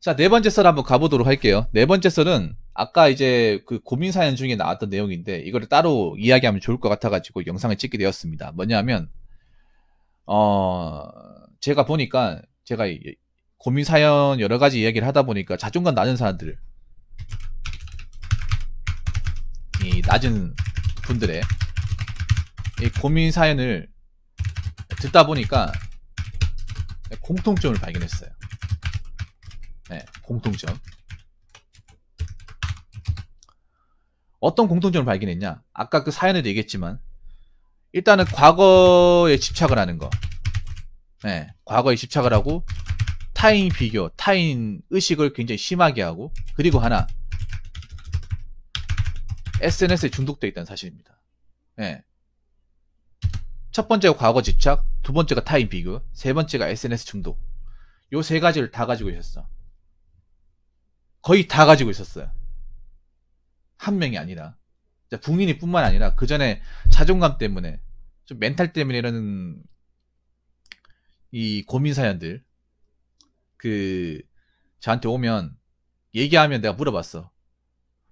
자, 네 번째 썰 한번 가보도록 할게요. 네 번째 썰은 아까 이제 그 고민 사연 중에 나왔던 내용인데 이거를 따로 이야기하면 좋을 것 같아가지고 영상을 찍게 되었습니다. 뭐냐면 어 제가 보니까 제가 고민 사연 여러 가지 이야기를 하다 보니까 자존감 낮은 사람들 이 낮은 분들의 이 고민 사연을 듣다 보니까 공통점을 발견했어요. 공통점. 어떤 공통점을 발견했냐? 아까 그 사연에도 얘기했지만 일단은 과거에 집착을 하는 거. 네, 과거에 집착을 하고 타인 비교, 타인 의식을 굉장히 심하게 하고 그리고 하나 SNS에 중독되어 있다는 사실입니다. 네. 첫 번째가 과거 집착, 두 번째가 타인 비교, 세 번째가 SNS 중독. 요 세 가지를 다 가지고 있었어. 거의 다 가지고 있었어요. 한 명이 아니라. 붕인이 뿐만 아니라 그 전에 자존감 때문에 좀 멘탈 때문에 이러는이 고민 사연들 그 저한테 오면 얘기하면 내가 물어봤어.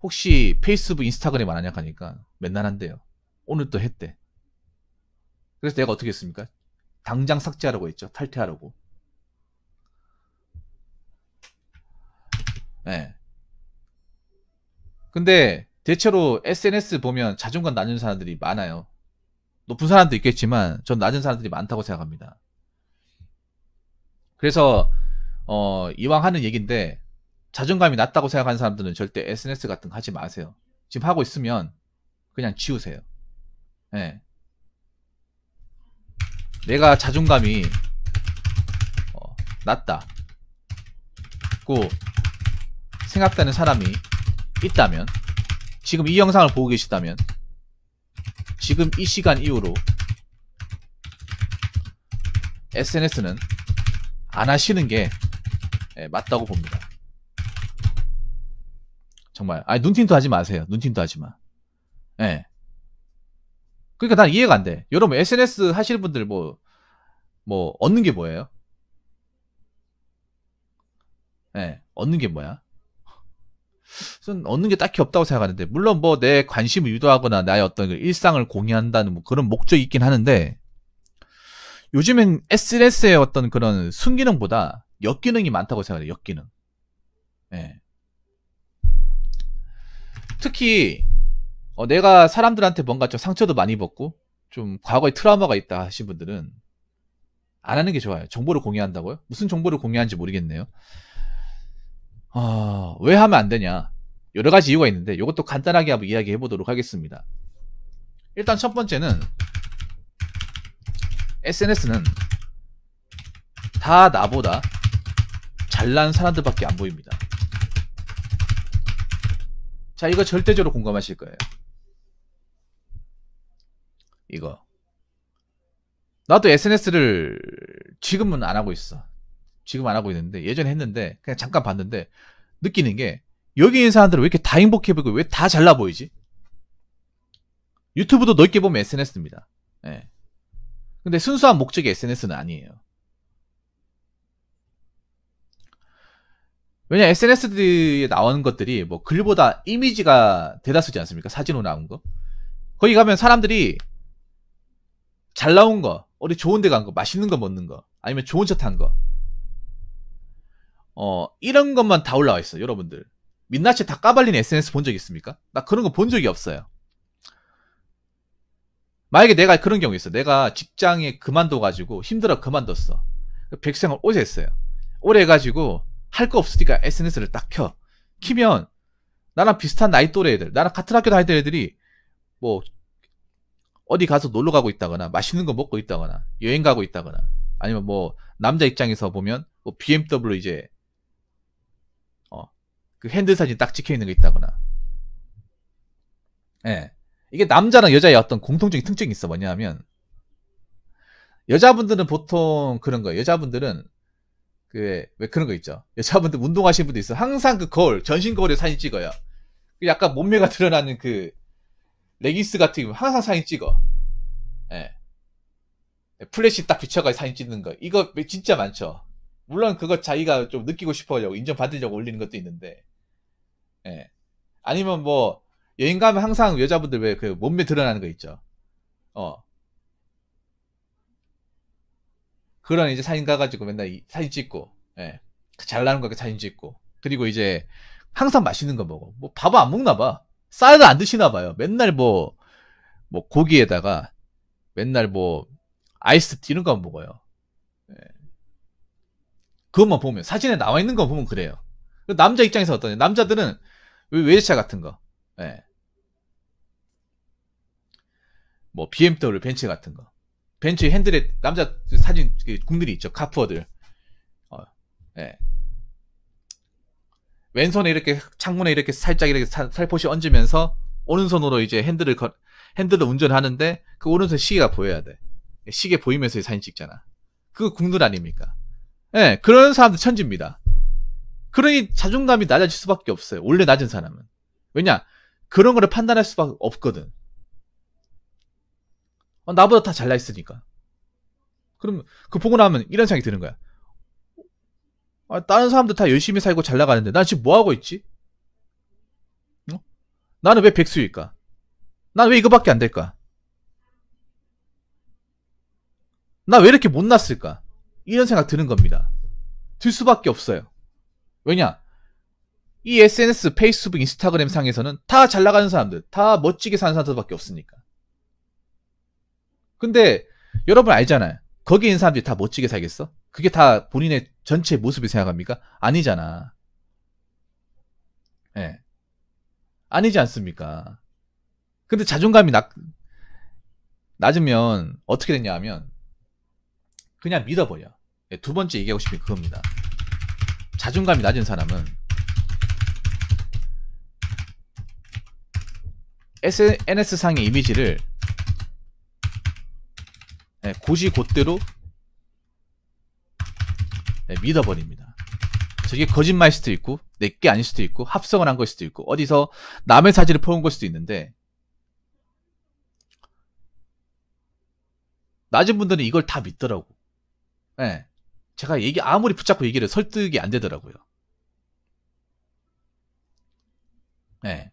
혹시 페이스북 인스타그램 안 하냐 하니까 맨날 한대요. 오늘 또 했대. 그래서 내가 어떻게 했습니까? 당장 삭제하라고 했죠. 탈퇴하라고. 네. 근데 대체로 SNS 보면 자존감 낮은 사람들이 많아요. 높은 사람도 있겠지만 전 낮은 사람들이 많다고 생각합니다. 그래서 어, 이왕 하는 얘기인데 자존감이 낮다고 생각하는 사람들은 절대 SNS 같은 거 하지 마세요. 지금 하고 있으면 그냥 지우세요. 네. 내가 자존감이 어, 낮다. 고 생각되는 사람이 있다면 지금 이 영상을 보고 계시다면 지금 이 시간 이후로 SNS는 안 하시는 게 예, 맞다고 봅니다. 정말 아니 눈팅도 하지 마세요. 눈팅도 하지 마. 예. 네. 그러니까 난 이해가 안 돼. 여러분 SNS 하실 분들 뭐뭐 뭐 얻는 게 뭐예요? 예. 네. 얻는 게 뭐야? 저는 얻는 게 딱히 없다고 생각하는데 물론 뭐 내 관심을 유도하거나 나의 어떤 그 일상을 공유한다는 뭐 그런 목적이 있긴 하는데 요즘엔 SNS의 어떤 그런 순기능보다 역기능이 많다고 생각해요. 역기능. 예. 특히 어, 내가 사람들한테 뭔가 좀 상처도 많이 받고좀 과거에 트라우마가 있다 하신 분들은 안 하는 게 좋아요. 정보를 공유한다고요? 무슨 정보를 공유하는지 모르겠네요. 어, 왜 하면 안 되냐? 여러 가지 이유가 있는데 이것도 간단하게 한번 이야기해 보도록 하겠습니다. 일단 첫 번째는 SNS는 다 나보다 잘난 사람들밖에 안 보입니다. 자, 이거 절대적으로 공감하실 거예요. 이거. 나도 SNS를 지금은 안 하고 있어. 지금 안 하고 있는데 예전에 했는데 그냥 잠깐 봤는데 느끼는 게 여기 있는 사람들은 왜 이렇게 다 행복해 보이고 왜 다 잘나 보이지? 유튜브도 넓게 보면 SNS입니다. 예. 근데 순수한 목적이 SNS는 아니에요. 왜냐 SNS에 나오는 것들이 뭐 글보다 이미지가 대다수지 않습니까? 사진으로 나온 거. 거기 가면 사람들이 잘 나온 거, 어디 좋은 데 간 거, 맛있는 거 먹는 거, 아니면 좋은 차 탄 거, 어, 이런 것만 다 올라와 있어요, 여러분들. 민낯이 다 까발린 SNS 본 적 있습니까? 나 그런 거 본 적이 없어요. 만약에 내가 그런 경우 있어. 내가 직장에 그만둬가지고 힘들어 그만뒀어. 그 백생을 오래 했어요. 오래 해가지고 할 거 없으니까 SNS를 딱 켜. 키면 나랑 비슷한 나이 또래 애들, 나랑 같은 학교 다닐 때 애들이 뭐 어디 가서 놀러 가고 있다거나 맛있는 거 먹고 있다거나 여행 가고 있다거나 아니면 뭐 남자 입장에서 보면 뭐 BMW 이제 그 핸들 사진 딱 찍혀 있는 거 있다거나. 예. 네. 이게 남자랑 여자의 어떤 공통적인 특징이 있어 뭐냐면 여자분들은 보통 그런 거예요. 여자분들은 그 왜 그런 거 있죠. 여자분들 운동하시는 분도 있어. 항상 그 거울, 전신 거울에 사진 찍어요. 그 약간 몸매가 드러나는 그 레깅스 같은 경우 항상 사진 찍어. 예. 네, 플래시 딱 비춰가지고 사진 찍는 거. 이거 진짜 많죠. 물론 그거 자기가 좀 느끼고 싶어 하려고 인정받으려고 올리는 것도 있는데. 예. 아니면 뭐 여행 가면 항상 여자분들 왜 그 몸매 드러나는 거 있죠. 어. 그런 이제 사진 가가지고 맨날 이, 사진 찍고, 예. 그 잘 나는 거 사진 찍고. 그리고 이제 항상 맛있는 거 먹어. 뭐 밥을 안 먹나 봐. 쌀을 안 드시나 봐요. 맨날 뭐, 뭐 고기에다가 맨날 뭐 아이스 티 이런 거 먹어요. 예. 그것만 보면 사진에 나와 있는 거 보면 그래요. 남자 입장에서 어떠냐? 남자들은 외제차 같은 거. 예. 뭐 BMW 벤츠 같은 거. 벤츠 핸들에 남자 사진 그 국들이 있죠. 카푸어들. 어, 예. 왼손에 이렇게 창문에 이렇게 살짝 이렇게 살, 살포시 얹으면서 오른손으로 이제 핸들을 거, 핸들을 운전하는데 그 오른손 시계가 보여야 돼. 시계 보이면서 사진 찍잖아. 그거 국룰 아닙니까? 예, 그런 사람들 천지입니다. 그러니 자존감이 낮아질 수밖에 없어요. 원래 낮은 사람은. 왜냐? 그런 거를 판단할 수밖에 없거든. 어, 나보다 다 잘나있으니까. 그럼 그 보고 나면 이런 생각이 드는 거야. 아, 다른 사람들 다 열심히 살고 잘 나가는데 난 지금 뭐 하고 있지? 어? 나는 왜 백수일까? 난 왜 이거밖에 안 될까? 나 왜 이렇게 못났을까? 이런 생각 드는 겁니다. 들 수밖에 없어요. 왜냐? 이 SNS, 페이스북, 인스타그램 상에서는 다 잘 나가는 사람들, 다 멋지게 사는 사람들밖에 없으니까. 근데 여러분 알잖아요. 거기에 있는 사람들이 다 멋지게 살겠어? 그게 다 본인의 전체 모습이 생각합니까? 아니잖아. 예. 네. 아니지 않습니까? 근데 자존감이 낮, 낮으면 어떻게 되냐 하면 그냥 믿어버려. 네, 두 번째 얘기하고 싶은 게 그겁니다. 자존감이 낮은 사람은 SNS상의 이미지를 곧이 네, 곧대로 네, 믿어버립니다. 저게 거짓말일 수도 있고 내게 아닐 수도 있고 합성을 한 걸 수도 있고 어디서 남의 사진을 퍼온 걸 수도 있는데 낮은 분들은 이걸 다 믿더라고. 예. 네. 제가 얘기 아무리 붙잡고 얘기를 설득이 안 되더라고요. 예. 네.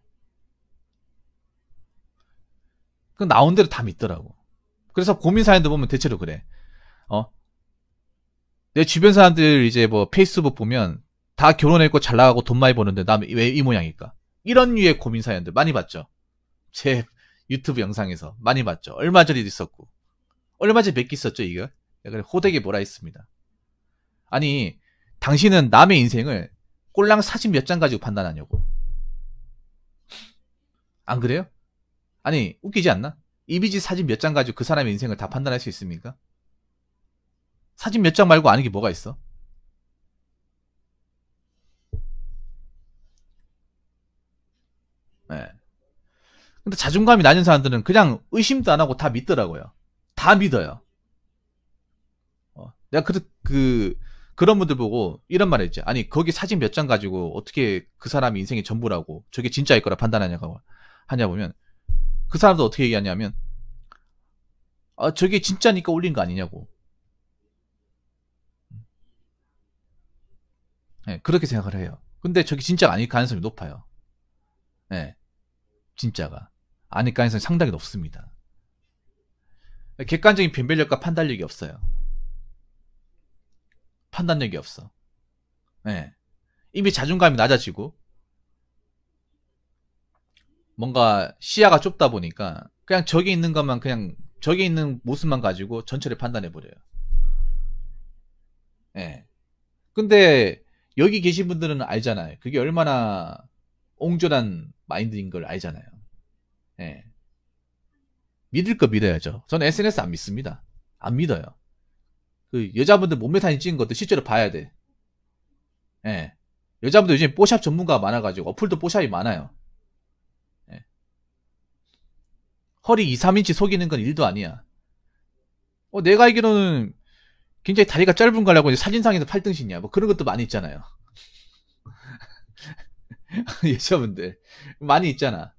그 나온 대로 다 믿더라고. 그래서 고민 사연도 보면 대체로 그래. 어? 내 주변 사람들 이제 뭐 페이스북 보면 다 결혼했고 잘 나가고 돈 많이 버는데 남왜이 모양일까? 이런 류의 고민 사연들 많이 봤죠. 제 유튜브 영상에서 많이 봤죠. 얼마 전에도 있었고. 얼마 전에 몇 개 있었죠, 이거? 호되게 뭐라 했습니다. 아니 당신은 남의 인생을 꼴랑 사진 몇 장 가지고 판단하냐고. 안 그래요? 아니 웃기지 않나? 이미지 사진 몇 장 가지고 그 사람의 인생을 다 판단할 수 있습니까? 사진 몇 장 말고 아는 게 뭐가 있어? 네. 근데 자존감이 낮은 사람들은 그냥 의심도 안 하고 다 믿더라고요. 다 믿어요. 어, 내가 그, 그 그런 분들 보고 이런 말 했지. 아니, 거기 사진 몇 장 가지고 어떻게 그 사람이 인생의 전부라고 저게 진짜일 거라 판단하냐고 하냐 보면 그 사람도 어떻게 얘기하냐면 아, 저게 진짜니까 올린 거 아니냐고. 네, 그렇게 생각을 해요. 근데 저게 진짜가 아닐 가능성이 높아요. 네, 진짜가. 아닐 가능성이 상당히 높습니다. 객관적인 변별력과 판단력이 없어요. 판단력이 없어. 예. 네. 이미 자존감이 낮아지고 뭔가 시야가 좁다 보니까 그냥 저기 있는 것만 그냥 저기 있는 모습만 가지고 전체를 판단해 버려요. 예. 네. 근데 여기 계신 분들은 알잖아요. 그게 얼마나 옹졸한 마인드인 걸 알잖아요. 예. 네. 믿을 거 믿어야죠. 저는 SNS 안 믿습니다. 안 믿어요. 그 여자분들 몸매 사진 찍은 것도 실제로 봐야 돼. 예. 여자분들 요즘 뽀샵 전문가가 많아가지고 어플도 뽀샵이 많아요. 예. 허리 2, 3인치 속이는 건 일도 아니야. 어, 내가 알기로는 굉장히 다리가 짧은 거라고 사진상에서 8등신이야뭐 그런 것도 많이 있잖아요. 여자분들 많이 있잖아.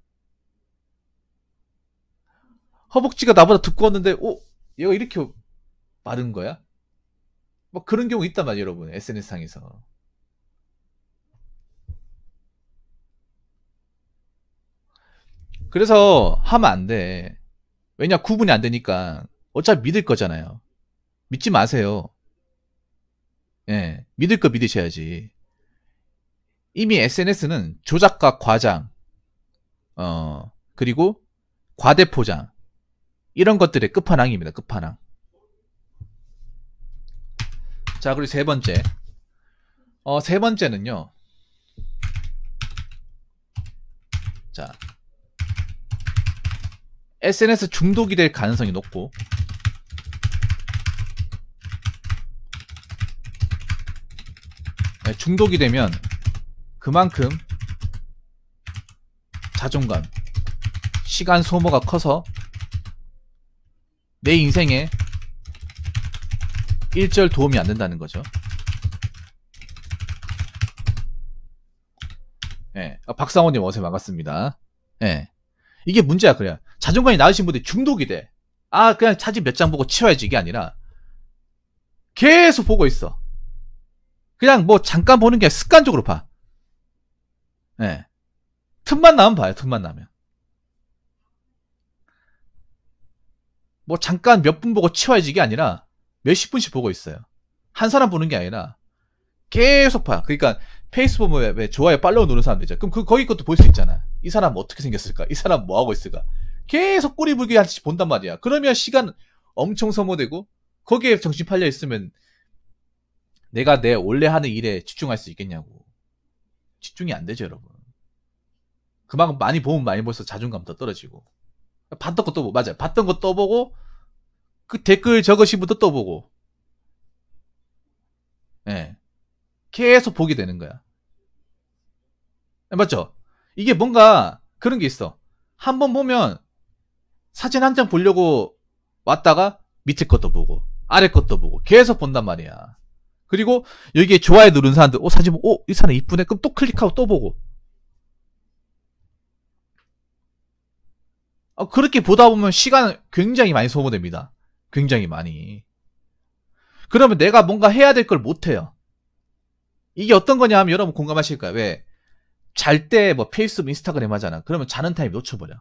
허벅지가 나보다 두꺼웠는데, 어? 얘가 이렇게 마른 거야? 뭐 그런 경우 있단 말이에요, 여러분. SNS상에서. 그래서 하면 안 돼. 왜냐, 구분이 안 되니까. 어차피 믿을 거잖아요. 믿지 마세요. 예, 믿을 거 믿으셔야지. 이미 SNS는 조작과 과장, 어, 그리고 과대포장, 이런 것들의 끝판왕입니다, 끝판왕. 자, 그리고 세 번째. 어, 세 번째는요. 자. SNS 중독이 될 가능성이 높고 네, 중독이 되면 그만큼 자존감, 시간 소모가 커서 내 인생에 1절 도움이 안 된다는 거죠. 예. 아, 박상호님 어서 반갑습니다. 예. 이게 문제야, 그래. 자존감이 나으신 분들이 중독이 돼. 아, 그냥 차진몇 장 보고 치워야지. 이게 아니라, 계속 보고 있어. 그냥 뭐 잠깐 보는 게 습관적으로 봐. 예. 틈만 나면 봐요, 틈만 나면. 뭐 잠깐 몇 분 보고 치워야지. 이게 아니라, 몇십 분씩 보고 있어요. 한 사람 보는 게 아니라 계속 봐. 그러니까 페이스북 뭐 에 좋아요 팔로 누르는 사람 되죠. 그럼 그 거기 것도 볼 수 있잖아. 이 사람 어떻게 생겼을까? 이 사람 뭐 하고 있을까? 계속 꼬리불기 한씩 본단 말이야. 그러면 시간 엄청 소모되고 거기에 정신 팔려 있으면 내가 내 원래 하는 일에 집중할 수 있겠냐고. 집중이 안 되죠, 여러분. 그만큼 많이 보면 많이 벌써 자존감도 떨어지고. 봤던 것도 맞아요. 봤던 것도 보고 그 댓글 적으시부터또 보고, 예. 네. 계속 보게 되는 거야. 예, 맞죠? 이게 뭔가 그런 게 있어. 한 번 보면 사진 한 장 보려고 왔다가 밑에 것도 보고, 아래 것도 보고, 계속 본단 말이야. 그리고 여기에 좋아요 누른 사람들, 어, 사진, 오, 어, 이 사람 이쁘네. 그럼 또 클릭하고 또 보고. 어, 그렇게 보다 보면 시간 굉장히 많이 소모됩니다. 굉장히 많이. 그러면 내가 뭔가 해야 될 걸 못해요. 이게 어떤 거냐 하면 여러분 공감하실 까요 왜? 잘 때 뭐 페이스북, 인스타그램 하잖아. 그러면 자는 타임 놓쳐버려.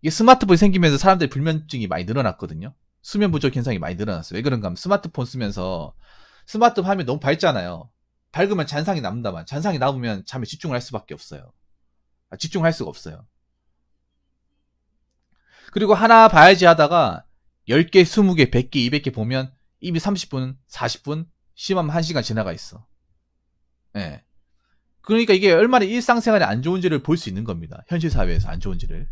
이게 스마트폰이 생기면서 사람들이 불면증이 많이 늘어났거든요. 수면 부족 현상이 많이 늘어났어요. 왜 그런가 하면 스마트폰 쓰면서 스마트폰 화면 너무 밝잖아요. 밝으면 잔상이 남는다만 잔상이 남으면 잠에 집중을 할 수밖에 없어요. 아, 집중할 수가 없어요. 그리고 하나 봐야지 하다가 10개, 20개, 100개, 200개 보면 이미 30분, 40분, 심하면 1시간 지나가 있어. 예. 네. 그러니까 이게 얼마나 일상생활에 안 좋은지를 볼 수 있는 겁니다. 현실 사회에서 안 좋은지를.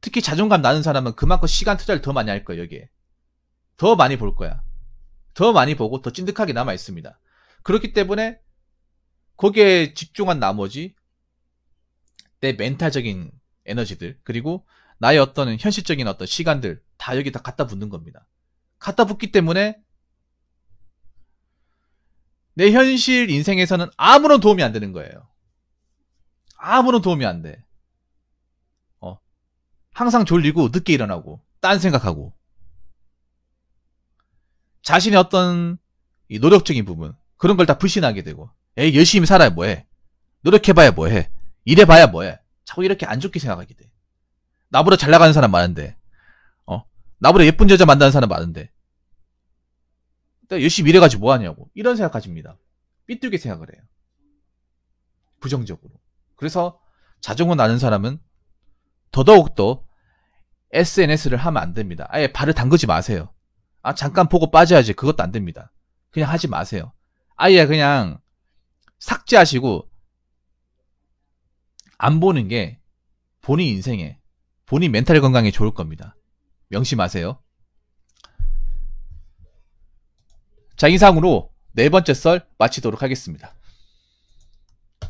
특히 자존감 나는 사람은 그만큼 시간 투자를 더 많이 할 거예요, 여기에. 더 많이 볼 거야. 더 많이 보고 더 찐득하게 남아 있습니다. 그렇기 때문에 거기에 집중한 나머지 내 멘탈적인 에너지들 그리고 나의 어떤 현실적인 어떤 시간들 다 여기 다 갖다 붙는 겁니다. 갖다 붙기 때문에 내 현실 인생에서는 아무런 도움이 안 되는 거예요. 아무런 도움이 안 돼. 어. 항상 졸리고 늦게 일어나고 딴 생각하고 자신의 어떤 이 노력적인 부분 그런 걸 다 불신하게 되고 에이 열심히 살아야 뭐해 노력해봐야 뭐해 일해봐야 뭐해 자꾸 이렇게 안 좋게 생각하게 돼. 나보다 잘 나가는 사람 많은데, 어, 나보다 예쁜 여자 만나는 사람 많은데, 내가 열심히 일해가지고 뭐하냐고 이런 생각가집니다 삐뚤게 생각을 해요. 부정적으로. 그래서 자전거 나는 사람은 더더욱더 SNS를 하면 안 됩니다. 아예 발을 담그지 마세요. 아 잠깐 보고 빠져야지 그것도 안 됩니다. 그냥 하지 마세요. 아예 그냥 삭제하시고 안 보는 게 본인 인생에 본인 멘탈 건강에 좋을 겁니다. 명심하세요. 자, 이상으로 네 번째 썰 마치도록 하겠습니다.